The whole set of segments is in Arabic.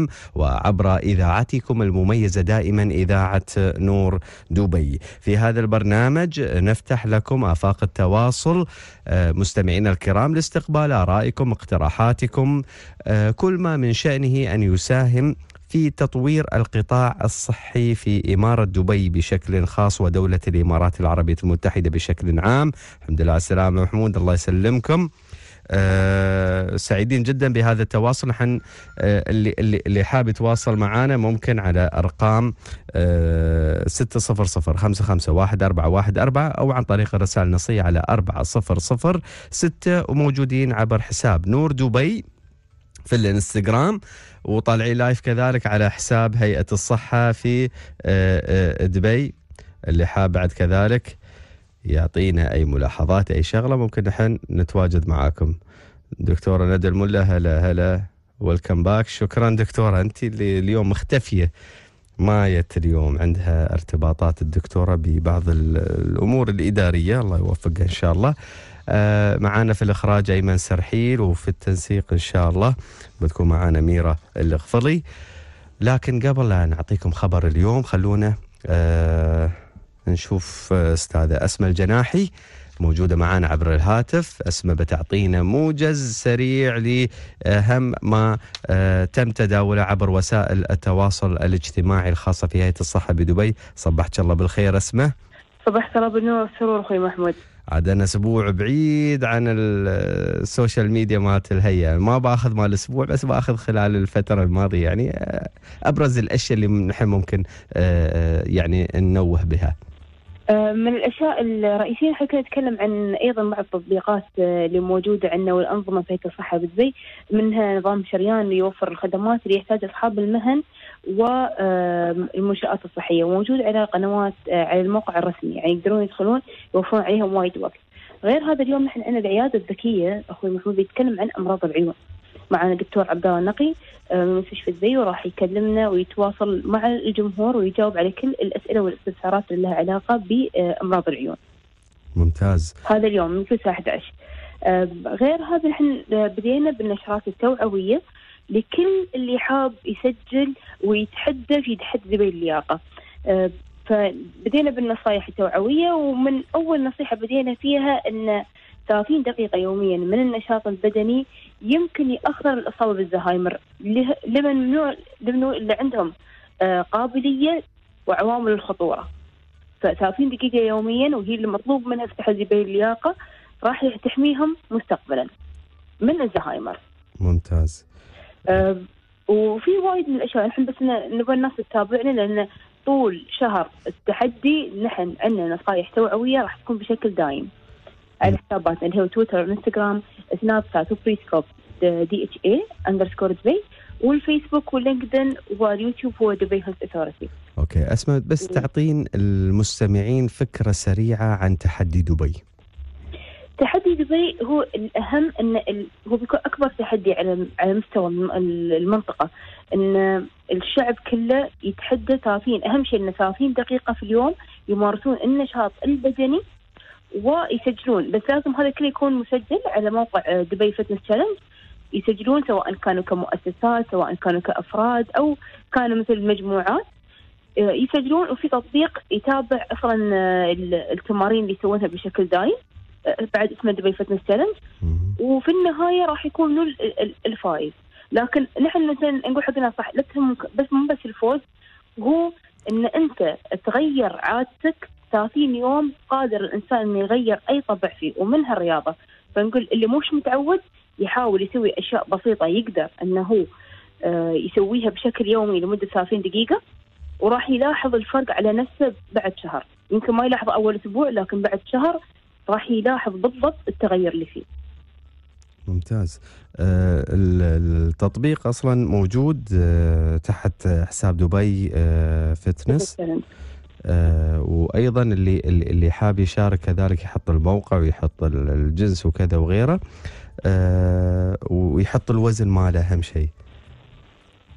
العام وعبر إذاعتكم المميزة دائما إذاعة نور دبي في هذا البرنامج نفتح لكم آفاق التواصل آه، مستمعينا الكرام لاستقبال آرائكم اقتراحاتكم آه، كل ما من شأنه أن يساهم في تطوير القطاع الصحي في إمارة دبي بشكل خاص ودولة الإمارات العربية المتحدة بشكل عام الحمد لله على السلامة محمود الله يسلمكم آه، سعيدين جدا بهذا التواصل نحن آه، اللي اللي اللي حاب يتواصل معنا ممكن على ارقام 600551414 آه، او عن طريق الرسائل النصيه على 4006 وموجودين عبر حساب نور دبي في الانستغرام وطالعين لايف كذلك على حساب هيئه الصحه في دبي اللي حاب بعد كذلك يعطينا أي ملاحظات أي شغلة ممكن نحن نتواجد معاكم دكتورة ندى الملا هلا هلا ويلكم باك شكرا دكتورة أنت اللي اليوم مختفية ما يت اليوم عندها ارتباطات الدكتورة ببعض الأمور الإدارية الله يوفقها إن شاء الله آه، معانا في الإخراج أيمن سرحيل وفي التنسيق إن شاء الله بتكون معانا ميره الغفلي لكن قبل لا نعطيكم خبر اليوم خلونا آه، نشوف آه، أستاذة أسمى الجناحي موجودة معنا عبر الهاتف أسمى بتعطينا موجز سريع لأهم ما آه، تم تداوله عبر وسائل التواصل الاجتماعي الخاصة في هيئة الصحة بدبي صبحت الله بالخير أسمى صبحت الله بالنور والسرور أخوي محمود عاد انا اسبوع بعيد عن آه، السوشيال ميديا مالت الهيئه ما باخذ مال الاسبوع بس باخذ خلال الفتره الماضيه يعني ابرز الاشياء اللي نحن ممكن يعني ننوه بها آه، من الاشياء الرئيسيه حكينا نتكلم عن ايضا بعض التطبيقات آه، اللي موجوده عندنا والانظمه في الصحه بالزي منها نظام شريان اللي يوفر الخدمات اللي يحتاج اصحاب المهن والمنشات آه، الصحيه وموجود على قنوات على الموقع الرسمي يعني يقدرون يدخلون يوفرون عليهم وايد وقت. غير هذا اليوم نحن عندنا العياده الذكيه اخوي محمود بيتكلم عن امراض العيون. معنا الدكتور عبد الله النقي آه، من مستشفى دبي وراح يكلمنا ويتواصل مع الجمهور ويجاوب على كل الأسئلة والاستفسارات اللي لها علاقة بأمراض العيون ممتاز هذا اليوم من الساعة 11 آه، غير هذا احنا بدينا بالنشرات التوعوية لكل اللي حاب يسجل ويتحدى في تحدي ذوي اللياقة آه، فبدينا بالنصائح التوعوية ومن أول نصيحة بدينا فيها انه 30 دقيقة يوميا من النشاط البدني يمكن يأخر الإصابة بالزهايمر لمن نوع لمن اللي عندهم آه، قابلية وعوامل الخطورة ف 30 دقيقة يوميا وهي اللي مطلوب منها في تحزبي اللياقة راح تحميهم مستقبلا من الزهايمر ممتاز آه، وفي وايد من الاشياء نحن بس نبغى الناس تتابعنا لان طول شهر التحدي نحن عندنا نصايح توعويه راح تكون بشكل دايم. الحسابات اللي يعني هو تويتر وانستغرام سناب شات وبريسكوب دي اتش اي اندرسكور دبي والفيسبوك واللينكدين واليوتيوب هو دبي هيلث اثورتي. اوكي اسماء بس تعطين المستمعين فكره سريعه عن تحدي دبي. تحدي دبي هو الاهم ان ال... هو بيكون اكبر تحدي على على مستوى المنطقه ان الشعب كله يتحدى 30 اهم شيء ان 30 دقيقه في اليوم يمارسون النشاط البدني ويسجلون بس لازم هذا كله يكون مسجل على موقع دبي فتنس تشالنج يسجلون سواء كانوا كمؤسسات سواء كانوا كافراد او كانوا مثل مجموعات آه، يسجلون وفي تطبيق يتابع اصلا آه، التمارين اللي يسوونها بشكل دايم آه، بعد اسمه دبي فتنس تشالنج وفي النهايه راح يكون الفايز لكن نحن مثلا نقول حقنا صح لا بس مو بس الفوز هو ان انت تغير عادتك 30 يوم قادر الانسان انه يغير اي طبع فيه ومنها الرياضه فنقول اللي مش متعود يحاول يسوي اشياء بسيطه يقدر انه هو آه، يسويها بشكل يومي لمده 30 دقيقه وراح يلاحظ الفرق على نفسه بعد شهر يمكن ما يلاحظ اول اسبوع لكن بعد شهر راح يلاحظ بالضبط التغير اللي فيه ممتاز آه، التطبيق اصلا موجود آه، تحت حساب دبي فتنس, فتنس آه، وايضا اللي اللي حاب يشارك كذلك يحط الموقع ويحط الجنس وكذا وغيره آه، ويحط الوزن ماله اهم شيء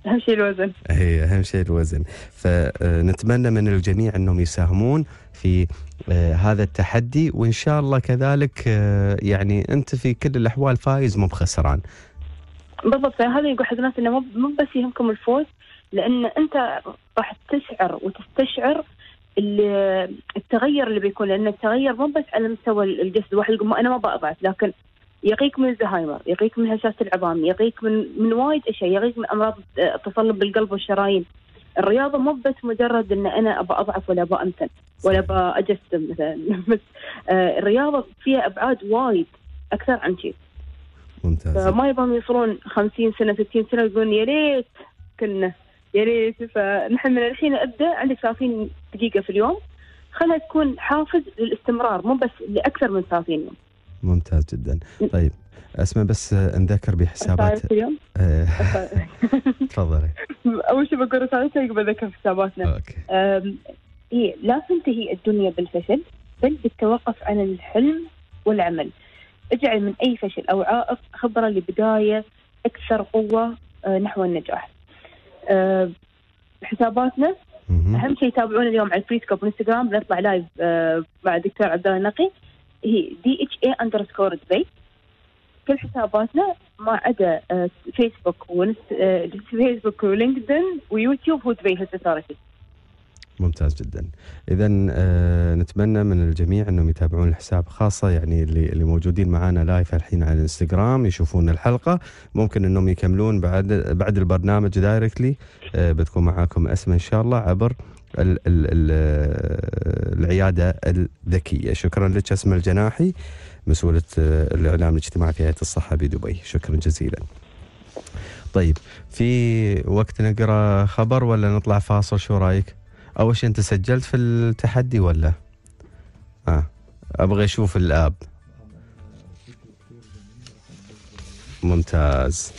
اهم شيء الوزن اي اهم شيء الوزن فنتمنى من الجميع انهم يساهمون في آه، هذا التحدي وان شاء الله كذلك يعني انت في كل الاحوال فايز مو بخسران بالضبط هذا يقول حق الناس انه مو بس يهمكم الفوز لان انت راح تشعر وتستشعر التغير اللي بيكون لان التغير مو بس على مستوى الجسد الواحد يقول انا ما بضعف لكن يقيك من الزهايمر، يقيك من هشاشه العظام، يقيك من من وايد اشياء، يقيك من امراض التصلب آه، بالقلب والشرايين. الرياضه مو بس مجرد ان انا ابى اضعف ولا ابى امثل ولا ابى اجسم مثلا بس آه، الرياضه فيها ابعاد وايد اكثر عن شيء. ممتاز. فما يبغون يصيرون 50 سنه 60 سنه ويقولون يا ريت كنا يا يعني ريت فنحن من الحين ابدا عندك 30 دقيقه في اليوم خلها تكون حافز للاستمرار مو بس لاكثر من 30 يوم ممتاز جدا طيب اسمع بس آه، نذكر بحسابات آه، تفضلي اول شيء بقول رسالتي قبل اذكر حساباتنا اوكي إيه لا تنتهي الدنيا بالفشل بل بالتوقف عن الحلم والعمل اجعل من اي فشل او عائق خبره لبدايه اكثر قوه آه، نحو النجاح آه، حساباتنا اهم شيء يتابعونا اليوم على الفيسبوك انستغرام بنطلع لايف آه، مع الدكتور عبد الله النقي هي دي اتش اي اندرسكور دبي كل حساباتنا ما عدا فيسبوك آه، ونس... فيسبوك ولينكدين ويوتيوب هو دبي صارت ممتاز جدا اذا آه، نتمنى من الجميع انهم يتابعون الحساب خاصه يعني اللي اللي موجودين معنا لايف الحين على الانستغرام يشوفون الحلقه ممكن انهم يكملون بعد بعد البرنامج دايركتلي آه، بتكون معاكم اسماء ان شاء الله عبر الـ الـ الـ آه، العياده الذكيه شكرا لك اسماء الجناحي مسؤوله الاعلام الاجتماعي في هيئه الصحه بدبي شكرا جزيلا طيب في وقت نقرا خبر ولا نطلع فاصل شو رايك؟ اول شيء انت سجلت في التحدي ولا اه ابغى اشوف الاب ممتاز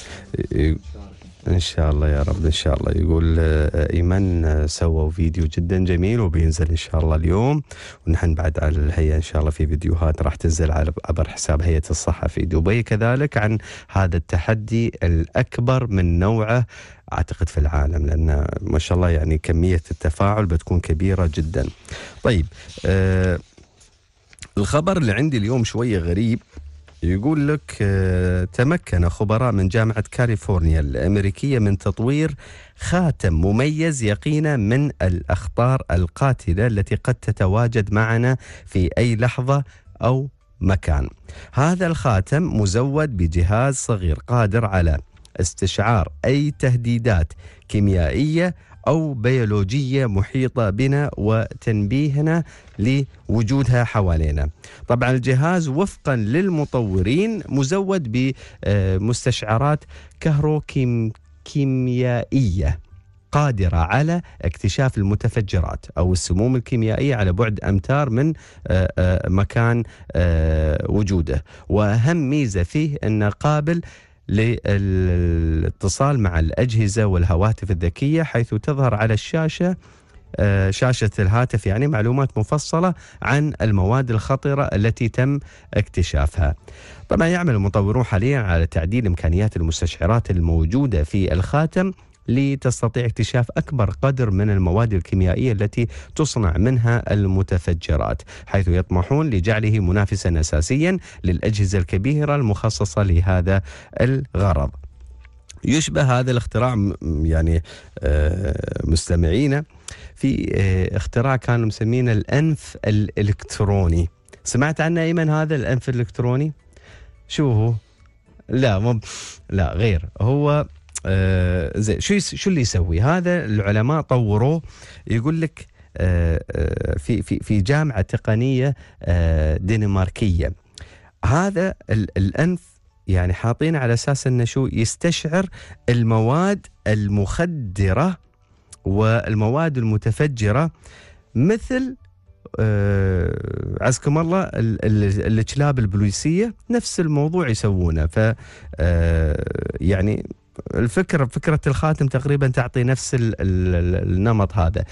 ان شاء الله يا رب ان شاء الله يقول آه، ايمن آه، سووا فيديو جدا جميل وبينزل ان شاء الله اليوم ونحن بعد على الهيئه ان شاء الله في فيديوهات راح تنزل على عبر حساب هيئه الصحه في دبي كذلك عن هذا التحدي الاكبر من نوعه اعتقد في العالم لان ما شاء الله يعني كميه التفاعل بتكون كبيره جدا. طيب آه الخبر اللي عندي اليوم شويه غريب يقول لك آه تمكن خبراء من جامعة كاليفورنيا الأمريكية من تطوير خاتم مميز يقينا من الأخطار القاتلة التي قد تتواجد معنا في أي لحظة أو مكان. هذا الخاتم مزود بجهاز صغير قادر على استشعار اي تهديدات كيميائيه او بيولوجيه محيطه بنا وتنبيهنا لوجودها حوالينا. طبعا الجهاز وفقا للمطورين مزود بمستشعرات كهروكيميائيه قادرة على اكتشاف المتفجرات أو السموم الكيميائية على بعد أمتار من آه، آه، مكان آه، وجوده وأهم ميزة فيه أنه قابل للاتصال مع الأجهزة والهواتف الذكية حيث تظهر على الشاشة آه، شاشة الهاتف يعني معلومات مفصلة عن المواد الخطرة التي تم اكتشافها طبعا يعمل المطورون حاليا على تعديل إمكانيات المستشعرات الموجودة في الخاتم لتستطيع اكتشاف أكبر قدر من المواد الكيميائية التي تصنع منها المتفجرات حيث يطمحون لجعله منافسا أساسيا للأجهزة الكبيرة المخصصة لهذا الغرض يشبه هذا الاختراع يعني آه، مستمعينا في آه، اختراع كانوا مسمينه الانف الالكتروني سمعت عنه ايمن هذا الانف الالكتروني شو هو لا مب... لا غير هو آه، زين شو شو اللي يسوي؟ هذا العلماء طوروه يقول لك آه، آه، في في في جامعه تقنيه دنماركيه هذا الانف يعني حاطينه على اساس انه شو يستشعر المواد المخدره والمواد المتفجره مثل عزكم الله الكلاب البوليسيه نفس الموضوع يسوونه ف يعني الفكرة فكرة الخاتم تقريبا تعطي نفس الـ الـ النمط هذا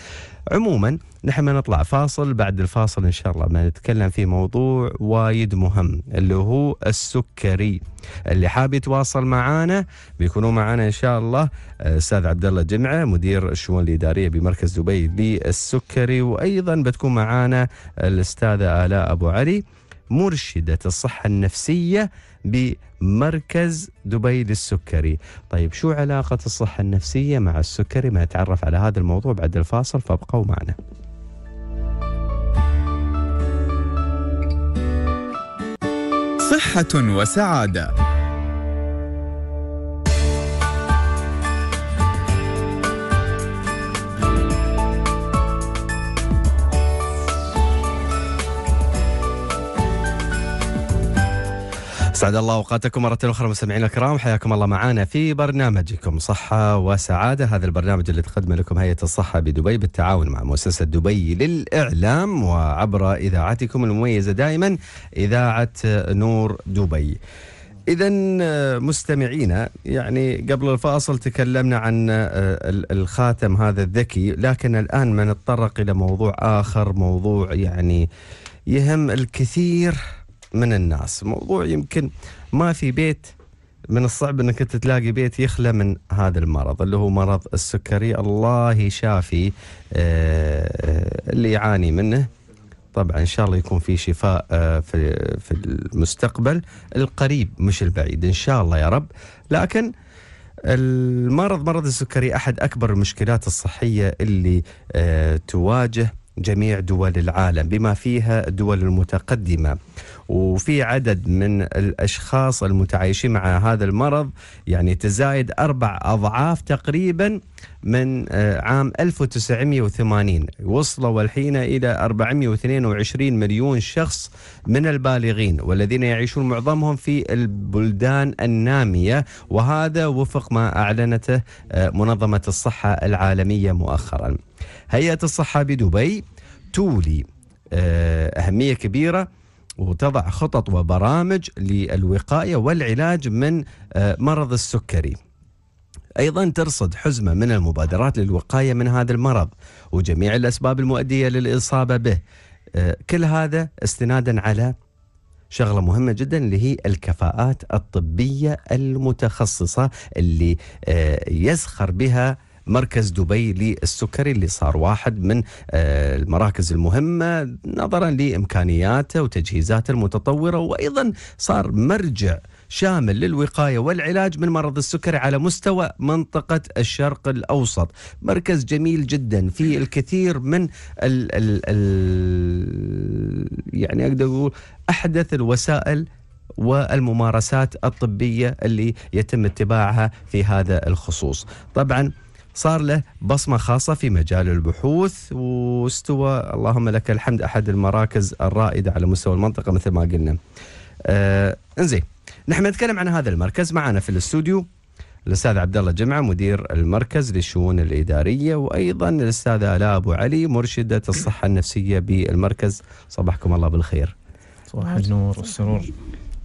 عموما نحن نطلع فاصل بعد الفاصل إن شاء الله ما نتكلم في موضوع وايد مهم اللي هو السكري اللي حاب يتواصل معانا بيكونوا معانا إن شاء الله أستاذ عبد الله جمعة مدير الشؤون الإدارية بمركز دبي للسكري وأيضا بتكون معانا الأستاذة آلاء أبو علي مرشدة الصحة النفسية بمركز دبي للسكري طيب شو علاقة الصحة النفسية مع السكري ما نتعرف على هذا الموضوع بعد الفاصل فابقوا معنا صحة وسعادة اسعد الله اوقاتكم مره اخرى مستمعينا الكرام حياكم الله معنا في برنامجكم صحه وسعاده هذا البرنامج اللي تقدمه لكم هيئه الصحه بدبي بالتعاون مع مؤسسه دبي للاعلام وعبر اذاعتكم المميزه دائما اذاعه نور دبي. إذا مستمعينا يعني قبل الفاصل تكلمنا عن الخاتم هذا الذكي لكن الآن ما نتطرق إلى موضوع آخر موضوع يعني يهم الكثير من الناس موضوع يمكن ما في بيت من الصعب انك انت تلاقي بيت يخلى من هذا المرض اللي هو مرض السكري الله يشافي آه، اللي يعاني منه طبعا ان شاء الله يكون في شفاء آه، في في المستقبل القريب مش البعيد ان شاء الله يا رب لكن المرض مرض السكري احد اكبر المشكلات الصحيه اللي آه، تواجه جميع دول العالم بما فيها الدول المتقدمه وفي عدد من الاشخاص المتعايشين مع هذا المرض يعني تزايد اربع اضعاف تقريبا من آه، عام 1980 وصلوا الحين الى 422 مليون شخص من البالغين والذين يعيشون معظمهم في البلدان الناميه وهذا وفق ما اعلنته آه، منظمه الصحه العالميه مؤخرا. هيئة الصحة بدبي تولي آه، أهمية كبيرة وتضع خطط وبرامج للوقاية والعلاج من آه، مرض السكري ايضا ترصد حزمه من المبادرات للوقايه من هذا المرض وجميع الاسباب المؤديه للاصابه به. آه، كل هذا استنادا على شغله مهمه جدا اللي هي الكفاءات الطبيه المتخصصه اللي يزخر بها مركز دبي للسكري اللي صار واحد من آه، المراكز المهمة نظرا لإمكانياته وتجهيزاته المتطورة وأيضا صار مرجع شامل للوقايه والعلاج من مرض السكري على مستوى منطقه الشرق الاوسط، مركز جميل جدا في الكثير من ال ال الـ يعني اقدر اقول احدث الوسائل والممارسات الطبيه اللي يتم اتباعها في هذا الخصوص. طبعا صار له بصمة خاصة في مجال البحوث واستوى اللهم لك الحمد أحد المراكز الرائدة على مستوى المنطقة مثل ما قلنا آه انزين نحن نتكلم عن هذا المركز معنا في الاستوديو الاستاذ عبد الله جمعه مدير المركز للشؤون الاداريه وايضا الاستاذه الاء ابو علي مرشده الصحه النفسيه بالمركز صباحكم الله بالخير صباح النور والسرور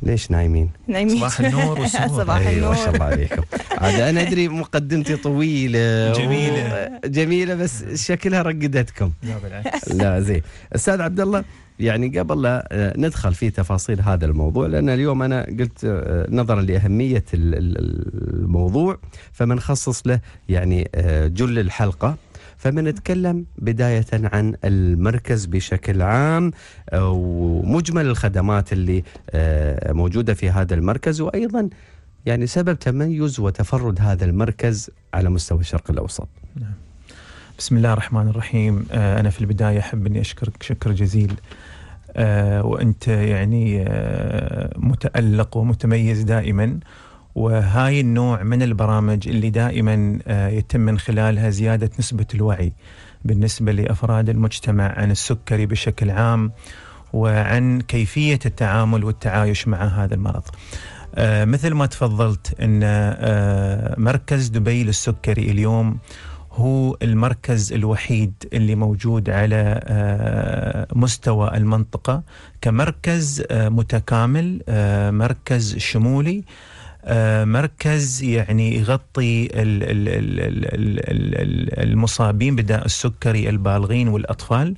ليش نايمين؟ نايمين صباح النور والسهور صباح أيوة، النور ما شاء الله عليكم عاد انا ادري مقدمتي طويله جميله و... جميله بس شكلها رقدتكم لا بالعكس لا زين استاذ عبد الله يعني قبل لا ندخل في تفاصيل هذا الموضوع لان اليوم انا قلت آه، نظرا لاهميه الموضوع فمنخصص له يعني آه، جل الحلقه فبنتكلم بداية عن المركز بشكل عام آه، ومجمل الخدمات اللي آه، موجودة في هذا المركز وأيضا يعني سبب تميز وتفرد هذا المركز على مستوى الشرق الأوسط نعم. بسم الله الرحمن الرحيم آه، أنا في البداية أحب أني أشكرك شكر جزيل وأنت يعني متألق ومتميز دائما وهاي النوع من البرامج اللي دائما آه، يتم من خلالها زيادة نسبة الوعي بالنسبة لأفراد المجتمع عن السكري بشكل عام وعن كيفية التعامل والتعايش مع هذا المرض آه، مثل ما تفضلت أن آه، مركز دبي للسكري اليوم هو المركز الوحيد اللي موجود على مستوى المنطقة كمركز متكامل مركز شمولي آه، مركز يعني يغطي المصابين بداء السكري البالغين والأطفال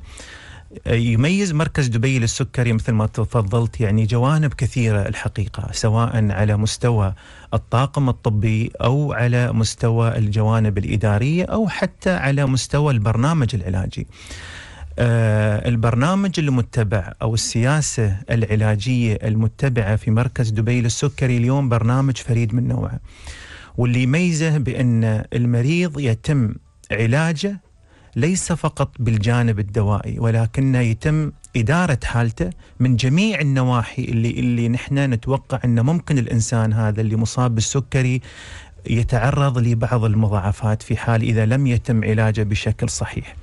آه، يميز مركز دبي للسكري مثل ما تفضلت يعني جوانب كثيرة الحقيقة سواء على مستوى الطاقم الطبي أو على مستوى الجوانب الإدارية أو حتى على مستوى البرنامج العلاجي آه، البرنامج المتبع أو السياسة العلاجية المتبعة في مركز دبي للسكري اليوم برنامج فريد من نوعه واللي يميزه بأن المريض يتم علاجه ليس فقط بالجانب الدوائي ولكنه يتم إدارة حالته من جميع النواحي اللي اللي نحن نتوقع أنه ممكن الإنسان هذا اللي مصاب بالسكري يتعرض لبعض المضاعفات في حال إذا لم يتم علاجه بشكل صحيح.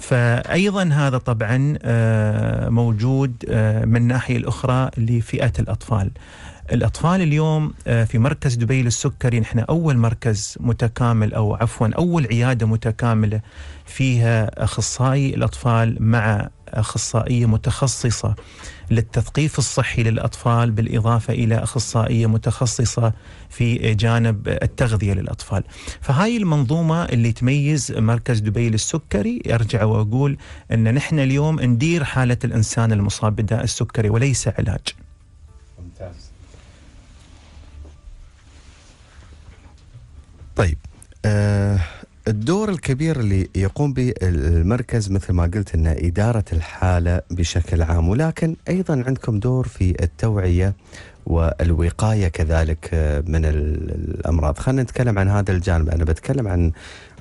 فايضا هذا طبعا آه، موجود آه، من الناحيه الاخرى لفئه الاطفال. الاطفال اليوم آه، في مركز دبي للسكري نحن اول مركز متكامل او عفوا اول عياده متكامله فيها اخصائي الاطفال مع اخصائيه متخصصه للتثقيف الصحي للاطفال بالاضافه الى اخصائيه متخصصه في جانب التغذيه للاطفال. فهاي المنظومه اللي تميز مركز دبي للسكري ارجع واقول ان نحن اليوم ندير حاله الانسان المصاب بداء السكري وليس علاج. ممتاز. طيب آه، الدور الكبير اللي يقوم به المركز مثل ما قلت ان اداره الحاله بشكل عام ولكن ايضا عندكم دور في التوعيه والوقايه كذلك من الامراض خلينا نتكلم عن هذا الجانب انا بتكلم عن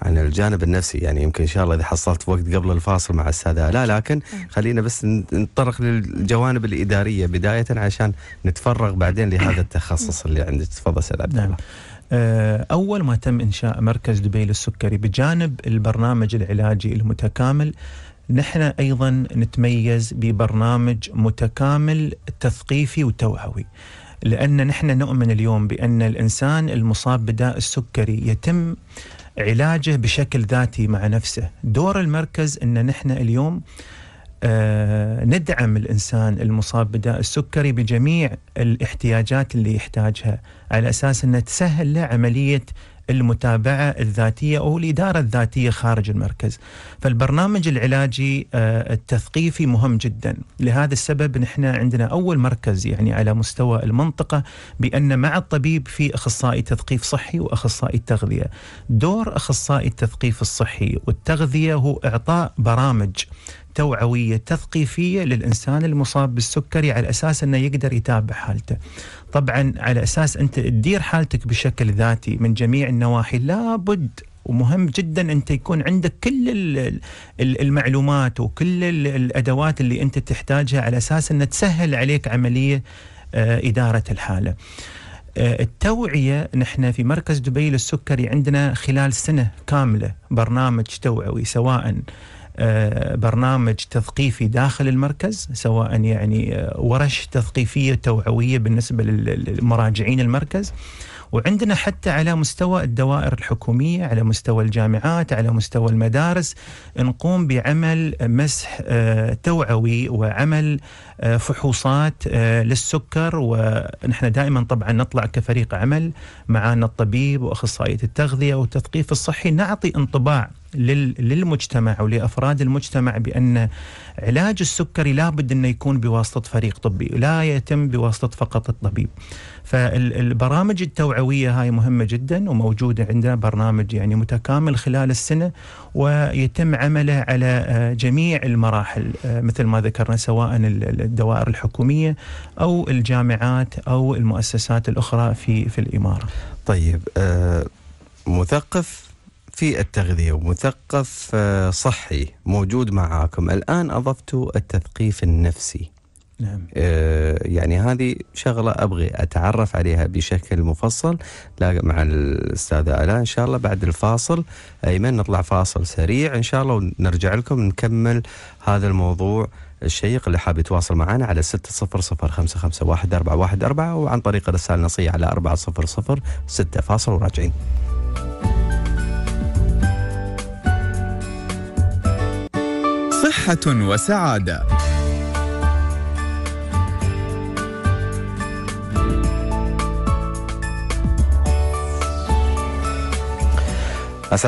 عن الجانب النفسي يعني يمكن ان شاء الله اذا حصلت وقت قبل الفاصل مع الساده لا لكن نعم. خلينا بس نتطرق للجوانب الاداريه بدايه عشان نتفرغ بعدين لهذا التخصص اللي عندك تفضل سيد عبد نعم. الله نعم. آه، أول ما تم إنشاء مركز دبي للسكري بجانب البرنامج العلاجي المتكامل نحن أيضا نتميز ببرنامج متكامل تثقيفي وتوعوي لأن نحن نؤمن اليوم بأن الإنسان المصاب بداء السكري يتم علاجه بشكل ذاتي مع نفسه دور المركز أن نحن اليوم آه آه، ندعم الانسان المصاب بداء السكري بجميع الاحتياجات اللي يحتاجها على اساس انها تسهل له عمليه المتابعه الذاتيه او الاداره الذاتيه خارج المركز. فالبرنامج العلاجي آه، التثقيفي مهم جدا، لهذا السبب نحن عندنا اول مركز يعني على مستوى المنطقه بان مع الطبيب في اخصائي تثقيف صحي واخصائي التغذيه. دور اخصائي التثقيف الصحي والتغذيه هو اعطاء برامج توعويه تثقيفيه للانسان المصاب بالسكري على اساس انه يقدر يتابع حالته. طبعا على اساس انت تدير حالتك بشكل ذاتي من جميع النواحي لابد ومهم جدا انت يكون عندك كل المعلومات وكل الادوات اللي انت تحتاجها على اساس انها تسهل عليك عمليه آه، اداره الحاله. آه، التوعية نحن في مركز دبي للسكري عندنا خلال سنة كاملة برنامج توعوي سواء آه، برنامج تثقيفي داخل المركز سواء يعني آه، ورش تثقيفيه توعويه بالنسبه للمراجعين المركز وعندنا حتى على مستوى الدوائر الحكوميه على مستوى الجامعات على مستوى المدارس نقوم بعمل مسح آه، توعوي وعمل فحوصات للسكر ونحن دائما طبعا نطلع كفريق عمل معنا الطبيب واخصائيه التغذيه والتثقيف الصحي نعطي انطباع للمجتمع ولافراد المجتمع بان علاج السكري لابد انه يكون بواسطه فريق طبي، لا يتم بواسطه فقط الطبيب. فالبرامج التوعويه هاي مهمه جدا وموجوده عندنا برنامج يعني متكامل خلال السنه ويتم عمله على آه، جميع المراحل آه، مثل ما ذكرنا سواء الدوائر الحكوميه او الجامعات او المؤسسات الاخرى في في الاماره. طيب آه، مثقف في التغذية ومثقف آه، صحي موجود معاكم الآن أضفتوا التثقيف النفسي نعم. آه، يعني هذه شغلة أبغي أتعرف عليها بشكل مفصل مع الأستاذة ألا إن شاء الله بعد الفاصل أيمن نطلع فاصل سريع إن شاء الله ونرجع لكم نكمل هذا الموضوع الشيق اللي حاب يتواصل معنا على ستة صفر صفر خمسة خمسة واحد أربعة واحد أربعة وعن طريق الرسالة النصية على أربعة صفر صفر ستة فاصل وراجعين صحة وسعادة أسعد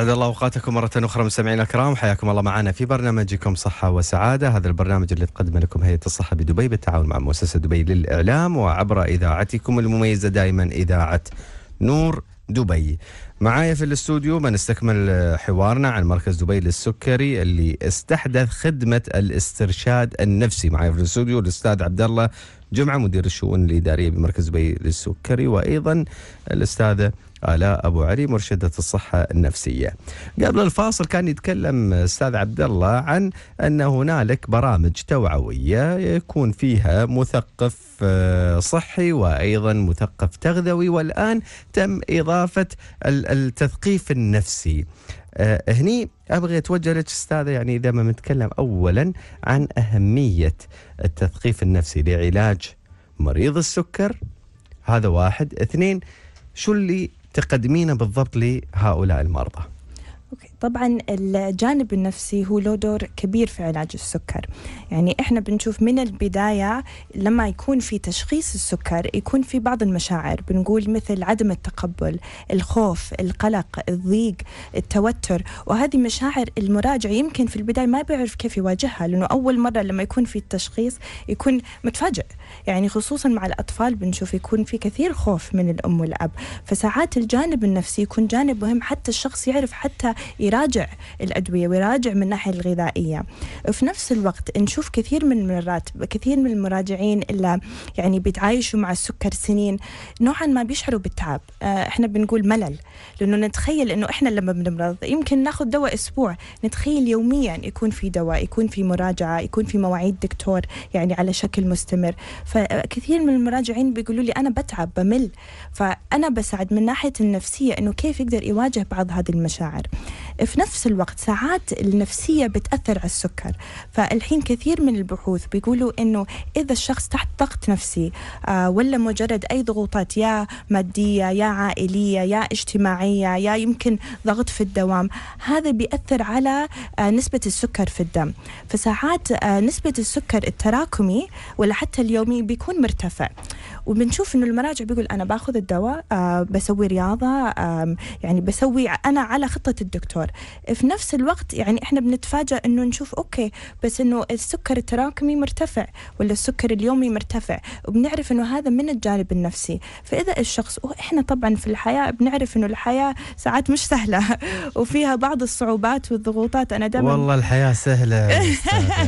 الله أوقاتكم مرة أخرى مستمعينا الكرام حياكم الله معنا في برنامجكم صحة وسعادة هذا البرنامج اللي تقدمه لكم هيئة الصحة بدبي بالتعاون مع مؤسسة دبي للإعلام وعبر إذاعتكم المميزة دائما إذاعة نور دبي معايا في الاستوديو بنستكمل حوارنا عن مركز دبي للسكري اللي استحدث خدمة الاسترشاد النفسي معايا في الاستوديو الأستاذ عبد الله جمعة مدير الشؤون الإدارية بمركز دبي للسكري وأيضا الأستاذة آلاء أبو علي مرشدة الصحة النفسية قبل الفاصل كان يتكلم أستاذ عبد الله عن أن هنالك برامج توعوية يكون فيها مثقف آه، صحي وأيضا مثقف تغذوي والآن تم إضافة التثقيف النفسي آه، هني ابغى اتوجه لك استاذه يعني اذا ما بنتكلم اولا عن اهميه التثقيف النفسي لعلاج مريض السكر هذا واحد اثنين شو اللي تقدمينه بالضبط لهؤلاء المرضى؟ اوكي طبعا الجانب النفسي هو له دور كبير في علاج السكر يعني احنا بنشوف من البدايه لما يكون في تشخيص السكر يكون في بعض المشاعر بنقول مثل عدم التقبل الخوف القلق الضيق التوتر وهذه مشاعر المراجع يمكن في البدايه ما بيعرف كيف يواجهها لانه اول مره لما يكون في التشخيص يكون متفاجئ يعني خصوصا مع الأطفال بنشوف يكون في كثير خوف من الأم والأب فساعات الجانب النفسي يكون جانب مهم حتى الشخص يعرف حتى يراجع الأدوية ويراجع من الناحية الغذائية في نفس الوقت نشوف كثير من المرات كثير من المراجعين اللي يعني بيتعايشوا مع السكر سنين نوعا ما بيشعروا بالتعب آه، احنا بنقول ملل لأنه نتخيل أنه احنا لما بنمرض يمكن ناخذ دواء أسبوع نتخيل يوميا يكون في دواء يكون في مراجعة يكون في مواعيد دكتور يعني على شكل مستمر فكثير من المراجعين بيقولوا لي انا بتعب بمل فانا بساعد من ناحيه النفسيه انه كيف يقدر يواجه بعض هذه المشاعر في نفس الوقت ساعات النفسية بتأثر على السكر فالحين كثير من البحوث بيقولوا أنه إذا الشخص تحت ضغط نفسي آه، ولا مجرد أي ضغوطات يا مادية يا عائلية يا اجتماعية يا يمكن ضغط في الدوام هذا بيأثر على آه، نسبة السكر في الدم فساعات آه، نسبة السكر التراكمي ولا حتى اليومي بيكون مرتفع وبنشوف انه المراجع بيقول انا باخذ الدواء آه بسوي رياضه آه يعني بسوي انا على خطه الدكتور في نفس الوقت يعني احنا بنتفاجئ انه نشوف اوكي بس انه السكر التراكمي مرتفع ولا السكر اليومي مرتفع وبنعرف انه هذا من الجانب النفسي فاذا الشخص واحنا طبعا في الحياه بنعرف انه الحياه ساعات مش سهله وفيها بعض الصعوبات والضغوطات انا دائما والله الحياه سهله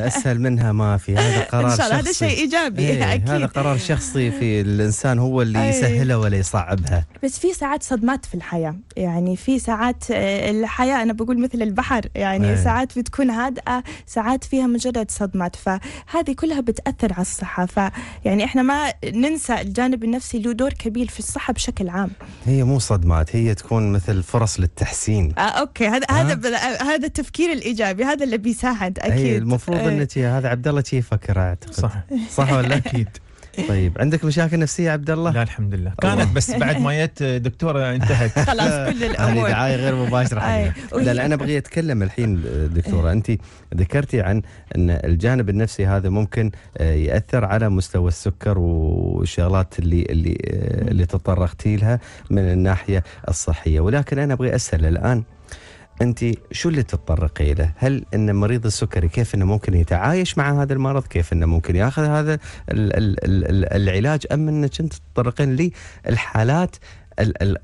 اسهل منها ما في هذا قرار إن شاء الله شخصي هذا شيء ايجابي ايه اكيد هذا قرار شخصي في الانسان هو اللي يسهلها ولا يصعبها بس في ساعات صدمات في الحياه يعني في ساعات آه، الحياه انا بقول مثل البحر يعني أي. ساعات بتكون هادئه ساعات فيها مجرد صدمات فهذه كلها بتاثر على الصحه فيعني احنا ما ننسى الجانب النفسي له دور كبير في الصحه بشكل عام هي مو صدمات هي تكون مثل فرص للتحسين آه اوكي هذا هذا هذا التفكير الايجابي هذا اللي بيساعد اكيد أي المفروض إيه. انك هذا عبد الله يفكر اعتقد صح صح ولا اكيد إيه. طيب عندك مشاكل نفسيه عبد الله؟ لا الحمد لله كانت بس بعد ما جت آه، دكتوره انتهت خلاص كل الامور دعايه غير مباشره لا لا انا ابغي اتكلم الحين آه، دكتوره إيه. انت ذكرتي عن ان الجانب النفسي هذا ممكن آه، ياثر على مستوى السكر والشغلات اللي اللي اللي تطرقتي لها من الناحيه الصحيه ولكن انا ابغي اسال الان انت شو اللي تتطرقي له؟ هل ان مريض السكري كيف انه ممكن يتعايش مع هذا المرض؟ كيف انه ممكن ياخذ هذا الـ الـ الـ العلاج ام انك انت تتطرقين للحالات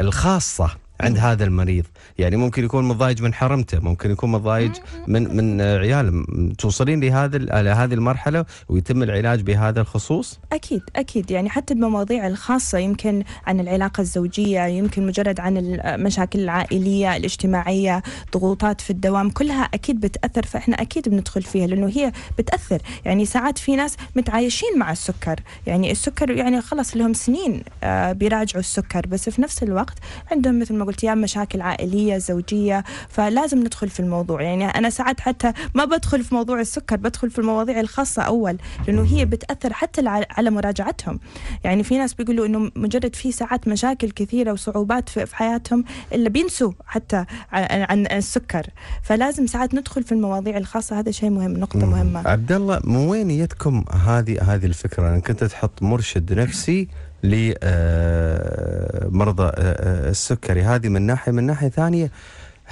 الخاصه عند هذا المريض يعني ممكن يكون متضايج من حرمته ممكن يكون متضايج من من عياله توصلين لهذا لهذه المرحله ويتم العلاج بهذا الخصوص اكيد اكيد يعني حتى بمواضيع الخاصه يمكن عن العلاقه الزوجيه يمكن مجرد عن المشاكل العائليه الاجتماعيه ضغوطات في الدوام كلها اكيد بتاثر فاحنا اكيد بندخل فيها لانه هي بتاثر يعني ساعات في ناس متعايشين مع السكر يعني السكر يعني خلص لهم سنين آه، بيراجعوا السكر بس في نفس الوقت عندهم مثل ما قلت يا مشاكل عائليه زوجيه فلازم ندخل في الموضوع يعني انا ساعات حتى ما بدخل في موضوع السكر بدخل في المواضيع الخاصه اول لانه هي بتاثر حتى على مراجعتهم يعني في ناس بيقولوا انه مجرد في ساعات مشاكل كثيره وصعوبات في حياتهم الا بينسوا حتى عن السكر فلازم ساعات ندخل في المواضيع الخاصه هذا شيء مهم نقطه مهمه عبد الله من وين يتكم هذه هذه الفكره انك انت تحط مرشد نفسي لمرضى آه، آه، السكري هذه من ناحيه من ناحيه ثانيه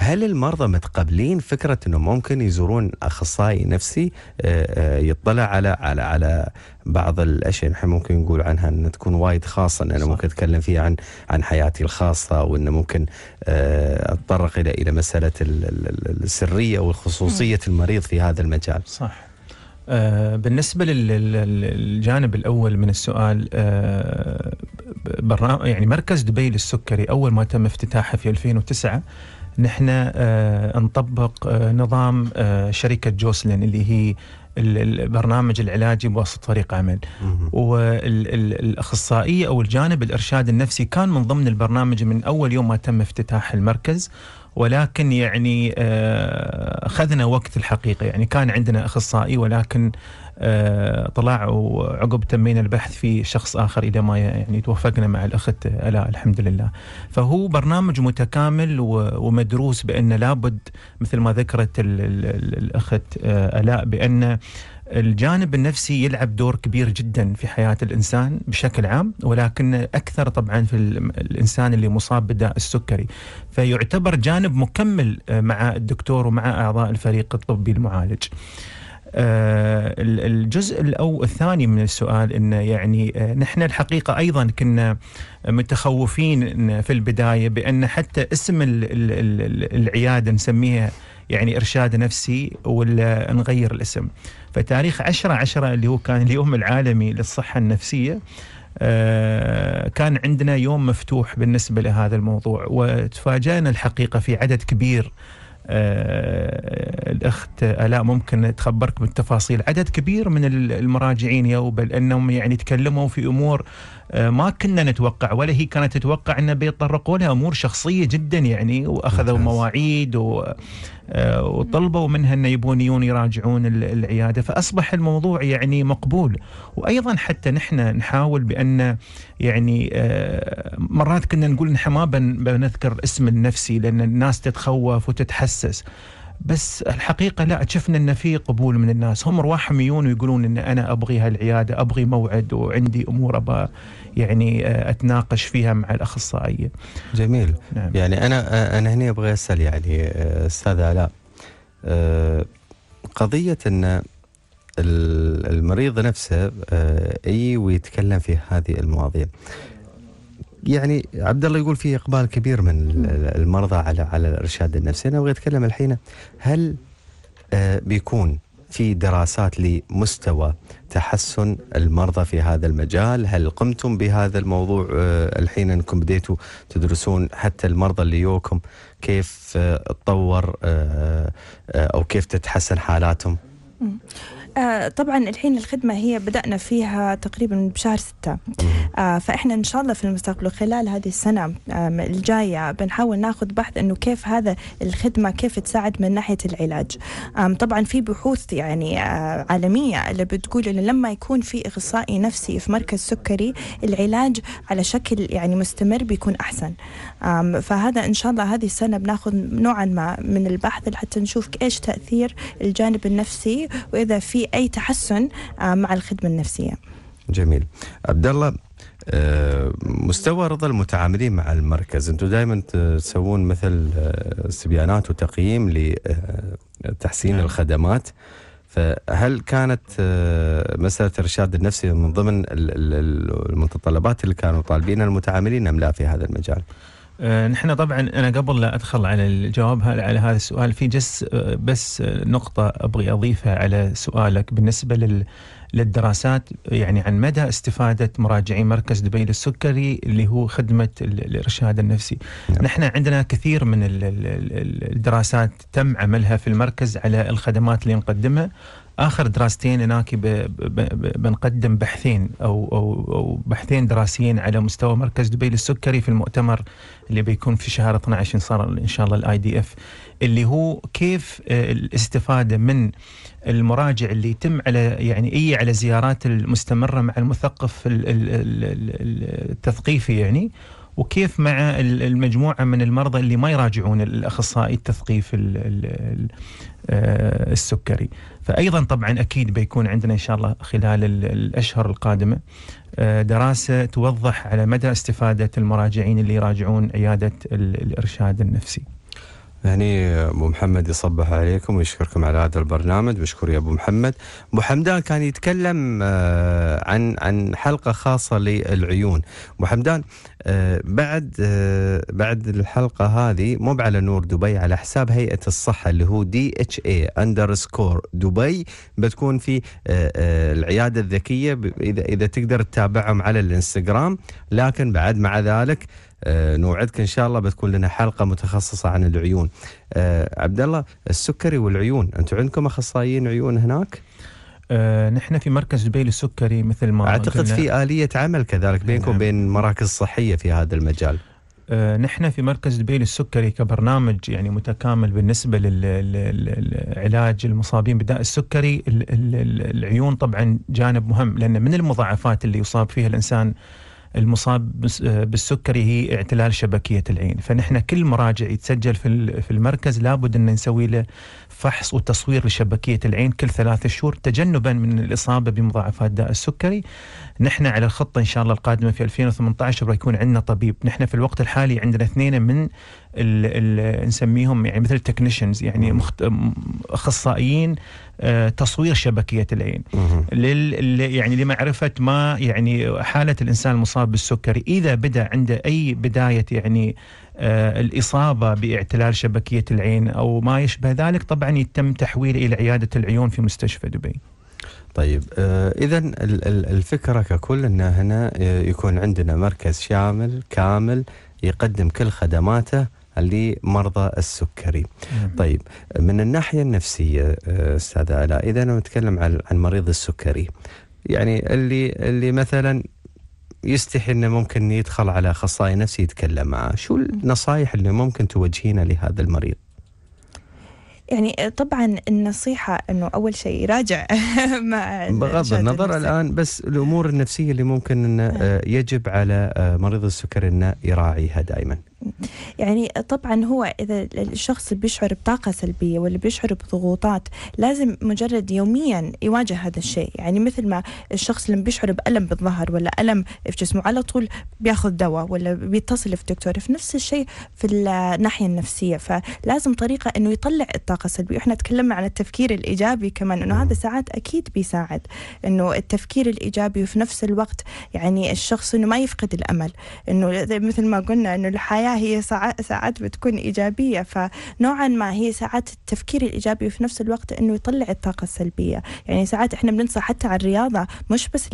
هل المرضى متقبلين فكره انه ممكن يزورون اخصائي نفسي آه، يطلع على على على بعض الاشياء نحن ممكن نقول عنها انها تكون وايد خاصه إن انا صح. ممكن اتكلم فيها عن عن حياتي الخاصه وانه ممكن اتطرق الى الى مساله السريه والخصوصيه المريض في هذا المجال. صح. آه، بالنسبه للجانب الاول من السؤال آه، يعني مركز دبي للسكري اول ما تم افتتاحه في 2009 نحن آه، نطبق نظام شركه جوسلين اللي هي البرنامج العلاجي بواسطه فريق عمل والاخصائيه او الجانب الارشاد النفسي كان من ضمن البرنامج من اول يوم ما تم افتتاح المركز ولكن يعني آه، اخذنا وقت الحقيقه يعني كان عندنا اخصائي ولكن آه، طلع وعقب تمينا البحث في شخص اخر الى ما يعني توفقنا مع الاخت الاء الحمد لله. فهو برنامج متكامل ومدروس بان لابد مثل ما ذكرت الاخت آه، الاء بان الجانب النفسي يلعب دور كبير جدا في حياه الانسان بشكل عام ولكن اكثر طبعا في الانسان اللي مصاب بداء السكري فيعتبر جانب مكمل آه، مع الدكتور ومع اعضاء الفريق الطبي المعالج. آه، الجزء الأو الثاني من السؤال أن يعني آه، نحن الحقيقة أيضا كنا متخوفين في البداية بأن حتى اسم العيادة نسميها يعني إرشاد نفسي ولا نغير الاسم فتاريخ 10 10 اللي هو كان اليوم العالمي للصحة النفسية آه، كان عندنا يوم مفتوح بالنسبة لهذا الموضوع وتفاجأنا الحقيقة في عدد كبير آه، الاخت الاء آه، ممكن تخبرك بالتفاصيل عدد كبير من المراجعين يوبل انهم يعني تكلموا في امور آه، ما كنا نتوقع ولا هي كانت تتوقع انه بيتطرقوا لها امور شخصيه جدا يعني واخذوا مواعيد و آه، وطلبوا منها انه يبون يون يراجعون العياده فاصبح الموضوع يعني مقبول وايضا حتى نحن نحاول بان يعني آه، مرات كنا نقول نحن ما بنذكر اسم النفسي لان الناس تتخوف وتتحسس بس الحقيقه لا شفنا ان في قبول من الناس هم رواحهم يجون ويقولون ان انا ابغي هالعياده ابغي موعد وعندي امور ابغى يعني آه، اتناقش فيها مع الاخصائيه. جميل نعم. يعني انا آه، انا هنا ابغى اسال يعني آه، استاذ علاء قضيه ان المريض نفسه اي ويتكلم في هذه المواضيع. يعني عبد الله يقول في اقبال كبير من المرضى على على الارشاد النفسي، انا ابغى اتكلم الحين هل بيكون في دراسات لمستوى تحسن المرضى في هذا المجال هل قمتم بهذا الموضوع آه، الحين أنكم بديتوا تدرسون حتى المرضى اللي يوكم كيف آه، تطور آه، أو كيف تتحسن حالاتهم آه، طبعا الحين الخدمة هي بدأنا فيها تقريبا بشهر ستة آه فإحنا إن شاء الله في المستقبل خلال هذه السنة آه الجاية بنحاول ناخذ بحث إنه كيف هذا الخدمة كيف تساعد من ناحية العلاج آه طبعا في بحوث يعني آه عالمية اللي بتقول إنه لما يكون في إخصائي نفسي في مركز سكري العلاج على شكل يعني مستمر بيكون أحسن فهذا إن شاء الله هذه السنة بناخذ نوعا ما من البحث حتى نشوف إيش تأثير الجانب النفسي وإذا في أي تحسن مع الخدمة النفسية جميل عبد الله أه، مستوى رضا المتعاملين مع المركز انتم دائما تسوون مثل أه، استبيانات وتقييم لتحسين أه، نعم. الخدمات فهل كانت مسألة الإرشاد النفسي من ضمن المتطلبات اللي كانوا طالبينها المتعاملين أم لا في هذا المجال؟ آه، نحن طبعا انا قبل لا ادخل على الجواب على هذا السؤال في جس آه، بس نقطه ابغي اضيفها على سؤالك بالنسبه لل للدراسات يعني عن مدى استفادة مراجعي مركز دبي للسكري اللي هو خدمة الإرشاد النفسي نعم. نحن عندنا كثير من الدراسات تم عملها في المركز على الخدمات اللي نقدمها اخر دراستين هناك بنقدم بحثين او او او بحثين دراسيين على مستوى مركز دبي للسكري في المؤتمر اللي بيكون في شهر 12 ان صار ان شاء الله الاي دي اف اللي هو كيف آه، الاستفاده من المراجع اللي يتم على يعني اي على زيارات المستمره مع المثقف التثقيفي يعني وكيف مع المجموعه من المرضى اللي ما يراجعون الاخصائي التثقيف آه، السكري فايضا طبعا اكيد بيكون عندنا ان شاء الله خلال الاشهر القادمه آه، دراسه توضح على مدى استفاده المراجعين اللي يراجعون عياده الارشاد النفسي هني ابو محمد يصبح عليكم ويشكركم على هذا البرنامج مشكور يا ابو محمد ابو حمدان كان يتكلم آه، عن عن حلقه خاصه للعيون ابو حمدان آه، بعد آه، بعد الحلقه هذه مو على نور دبي على حساب هيئه الصحه اللي هو دي اتش اي اندرسكور دبي بتكون في العياده الذكيه اذا اذا تقدر تتابعهم على الانستغرام لكن بعد مع ذلك آه، نوعدك ان شاء الله بتكون لنا حلقه متخصصه عن العيون. آه، عبد الله السكري والعيون، انتم عندكم اخصائيين عيون هناك؟ آه، نحن في مركز دبي للسكري مثل ما اعتقد قلنا. في اليه عمل كذلك بينكم نعم. وبين بين مراكز صحيه في هذا المجال. آه، نحن في مركز دبي للسكري كبرنامج يعني متكامل بالنسبه للعلاج المصابين بداء السكري العيون طبعا جانب مهم لان من المضاعفات اللي يصاب فيها الانسان المصاب بالسكري هي اعتلال شبكيه العين فنحن كل مراجع يتسجل في المركز لابد ان نسوي له فحص وتصوير لشبكيه العين كل ثلاثة شهور تجنبا من الاصابه بمضاعفات داء السكري نحن على الخطه ان شاء الله القادمه في 2018 يكون عندنا طبيب نحن في الوقت الحالي عندنا اثنين من نسميهم يعني مثل تكنيشنز يعني اخصائيين آه، تصوير شبكيه العين لل... يعني لمعرفه ما يعني حاله الانسان المصاب بالسكري اذا بدا عنده اي بدايه يعني آه، الاصابه باعتلال شبكيه العين او ما يشبه ذلك طبعا يتم تحويله الى عياده العيون في مستشفى دبي. طيب آه، اذا الفكره ككل ان هنا يكون عندنا مركز شامل كامل يقدم كل خدماته لمرضى السكري مم. طيب من الناحية النفسية آه، أستاذ علاء إذا أنا نتكلم عن مريض السكري يعني اللي اللي مثلا يستحي انه ممكن يدخل على اخصائي نفسي يتكلم معه، شو النصائح اللي ممكن توجهينها لهذا المريض؟ يعني آه، طبعا النصيحة انه اول شيء يراجع مع بغض النظر الان بس الامور النفسية اللي ممكن انه آه، يجب على مريض السكري انه يراعيها دائما. يعني طبعا هو اذا الشخص بيشعر بطاقه سلبيه ولا بيشعر بضغوطات لازم مجرد يوميا يواجه هذا الشيء يعني مثل ما الشخص لما بيشعر بالم بالظهر ولا الم في جسمه على طول بياخذ دواء ولا بيتصل في الدكتور في نفس الشيء في الناحيه النفسيه فلازم طريقه انه يطلع الطاقه السلبيه احنا تكلمنا عن التفكير الايجابي كمان انه هذا ساعات اكيد بيساعد انه التفكير الايجابي وفي نفس الوقت يعني الشخص انه ما يفقد الامل انه مثل ما قلنا انه الحياه الحياة هي ساعات بتكون إيجابية فنوعا ما هي ساعات التفكير الإيجابي وفي نفس الوقت أنه يطلع الطاقة السلبية يعني ساعات إحنا بننصح حتى على الرياضة مش بس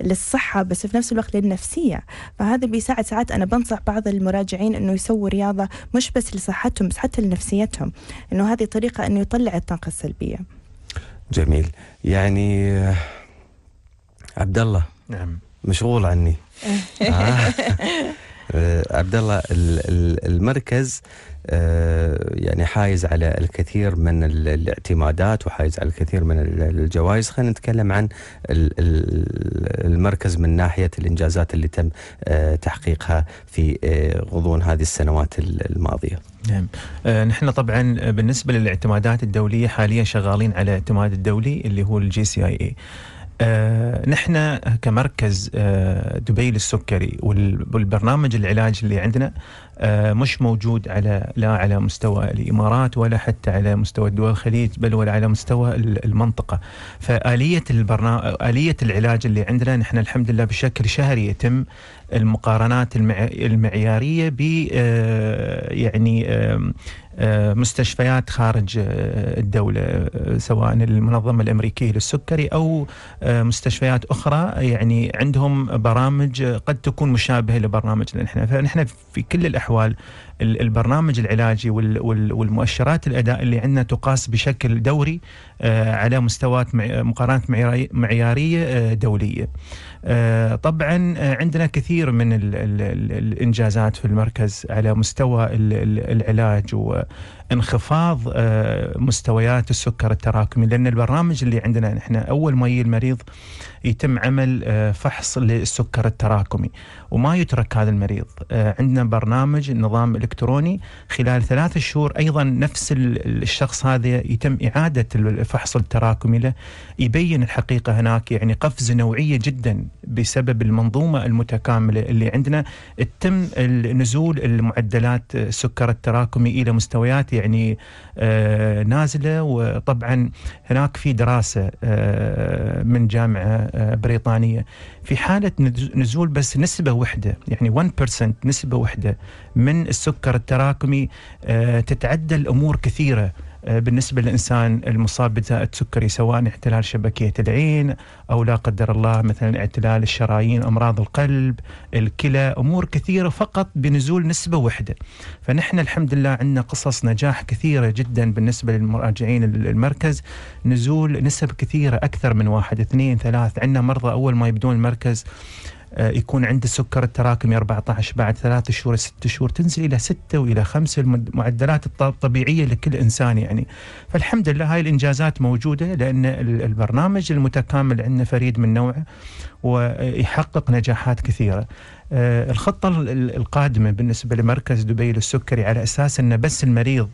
للصحة بس في نفس الوقت للنفسية فهذا بيساعد ساعات أنا بنصح بعض المراجعين أنه يسووا رياضة مش بس لصحتهم بس حتى لنفسيتهم أنه هذه طريقة أنه يطلع الطاقة السلبية جميل يعني عبد الله نعم مشغول عني آه. آه، عبد الله المركز آه، يعني حايز على الكثير من الاعتمادات وحايز على الكثير من الجوائز خلينا نتكلم عن المركز من ناحية الإنجازات اللي تم آه، تحقيقها في غضون هذه السنوات الماضية نعم نحن طبعا بالنسبة للاعتمادات الدولية حاليا شغالين على الاعتماد الدولي اللي هو الجي سي اي اي آه، نحن كمركز آه، دبي للسكري والبرنامج العلاج اللي عندنا آه، مش موجود على لا على مستوى الامارات ولا حتى على مستوى دول الخليج بل ولا على مستوى المنطقه فاليه البرنامج اليه العلاج اللي عندنا نحن الحمد لله بشكل شهري يتم المقارنات المعياريه ب آه، يعني آه، مستشفيات خارج آه، الدولة سواء المنظمة الأمريكية للسكري أو مستشفيات أخرى يعني عندهم برامج قد تكون مشابهة لبرنامجنا نحن فنحن في كل الأحوال البرنامج العلاجي والمؤشرات الأداء اللي عندنا تقاس بشكل دوري على مستويات مقارنات معيارية دولية آه، طبعا آه، عندنا كثير من ال ال الانجازات في المركز على مستوى العلاج وانخفاض آه، مستويات السكر التراكمي لان البرامج اللي عندنا نحن اول ما يجي المريض يتم عمل آه، فحص للسكر التراكمي وما يترك هذا المريض آه، عندنا برنامج نظام الكتروني خلال ثلاثة شهور ايضا نفس الشخص هذا يتم اعاده الفحص التراكمي له يبين الحقيقه هناك يعني قفزه نوعيه جدا بسبب المنظومه المتكامله اللي عندنا تم نزول المعدلات آه، السكر التراكمي الى مستويات يعني نازله وطبعا هناك في دراسه من جامعه آه، بريطانية في حالة نزول بس نسبة وحدة يعني 1% نسبة وحدة من السكر التراكمي آه، تتعدى الأمور كثيرة آه، بالنسبة للإنسان المصاب بداء سكري سواء اعتلال شبكية العين أو لا قدر الله مثلا اعتلال الشرايين أمراض القلب الكلى أمور كثيرة فقط بنزول نسبة واحدة فنحن الحمد لله عندنا قصص نجاح كثيرة جدا بالنسبة للمراجعين المركز نزول نسب كثيرة أكثر من واحد اثنين ثلاث عندنا مرضى أول ما يبدون المركز آه، يكون عند السكر التراكمي 14 بعد ثلاث شهور ست شهور تنزل الى ستة والى خمسة المعدلات الطبيعيه لكل انسان يعني فالحمد لله هاي الانجازات موجوده لان البرنامج المتكامل عندنا فريد من نوعه ويحقق نجاحات كثيره. آه، الخطه القادمه بالنسبه لمركز دبي للسكري على اساس انه بس المريض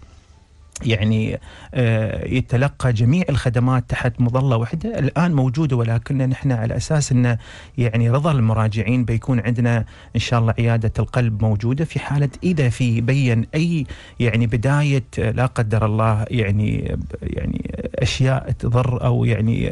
يعني آه، يتلقى جميع الخدمات تحت مظله واحده الان موجوده ولكن نحن على اساس انه يعني رضا المراجعين بيكون عندنا ان شاء الله عياده القلب موجوده في حاله اذا في بين اي يعني بدايه آه، لا قدر الله يعني آه، يعني اشياء تضر او يعني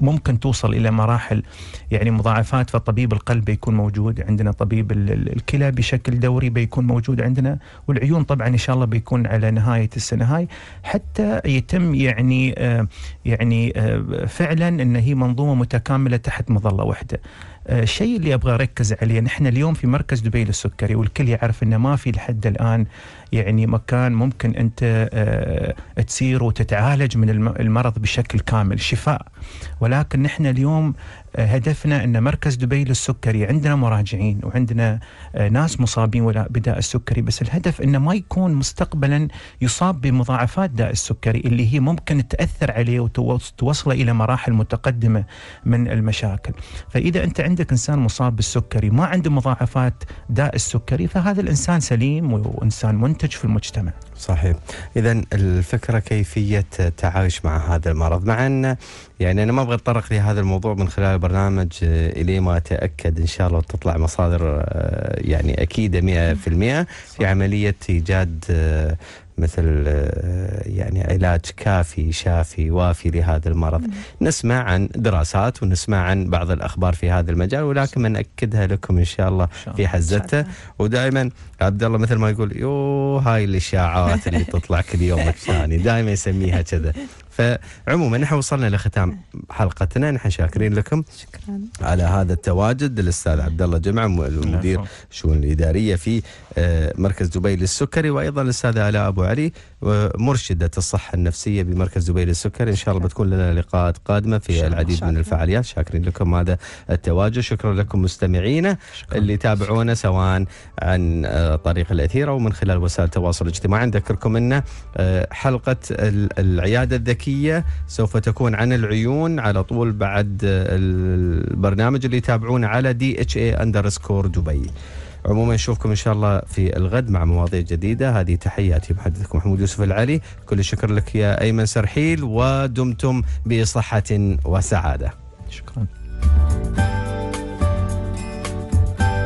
وممكن توصل الى مراحل يعني مضاعفات فطبيب القلب بيكون موجود عندنا طبيب الكلى بشكل دوري بيكون موجود عندنا والعيون طبعا ان شاء الله بيكون على نهايه السنه هاي حتى يتم يعني آه، يعني آه، فعلا ان هي منظومه متكامله تحت مظله واحده الشيء آه، اللي ابغى اركز عليه نحن اليوم في مركز دبي للسكري والكل يعرف انه ما في لحد الان يعني مكان ممكن انت آه، تسير وتتعالج من المرض بشكل كامل شفاء ولكن نحن اليوم آه، هدفنا ان مركز دبي للسكري عندنا مراجعين وعندنا آه، ناس مصابين بداء السكري بس الهدف انه ما يكون مستقبلا يصاب بمضاعفات داء السكري اللي هي ممكن تاثر عليه وتوصله الى مراحل متقدمه من المشاكل، فاذا انت عندك انسان مصاب بالسكري ما عنده مضاعفات داء السكري فهذا الانسان سليم وانسان منتج في المجتمع. صحيح. اذا الفكره كيفيه التعايش مع هذا المرض مع ان يعني انا ما ابغى اتطرق لهذا الموضوع من خلال البرنامج آه، الي ما اتاكد ان شاء الله وتطلع مصادر آه، يعني اكيده 100% في عمليه ايجاد آه، مثل يعني علاج كافي شافي وافي لهذا المرض مم. نسمع عن دراسات ونسمع عن بعض الأخبار في هذا المجال ولكن نأكدها لكم إن شاء الله في حزتها ودائما عبد الله مثل ما يقول يو هاي الإشاعات اللي تطلع كل يوم الثاني دائما يسميها كذا فعموما نحن وصلنا لختام حلقتنا نحن شاكرين لكم شكرا على هذا التواجد الاستاذ عبد الله جمعه مدير الشؤون نعم. الاداريه في آه، مركز دبي للسكري وايضا الاستاذه الاء ابو علي مرشده الصحه النفسيه بمركز دبي للسكري ان شاء الله بتكون لنا لقاءات قادمه في العديد من الفعاليات شاكرين لكم هذا التواجد شكرا لكم مستمعينا اللي تابعونا سواء عن آه، طريق الاثير او من خلال وسائل التواصل الاجتماعي نذكركم ان آه، حلقه العياده الذكيه الذكيه سوف تكون عن العيون على طول بعد البرنامج اللي يتابعونه على دي اتش اي اندرسكور دبي. عموما نشوفكم ان شاء الله في الغد مع مواضيع جديده هذه تحياتي محدثكم محمود يوسف العلي كل الشكر لك يا ايمن سرحيل ودمتم بصحه وسعاده شكرا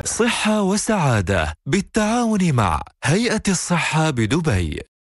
صحه وسعاده بالتعاون مع هيئه الصحه بدبي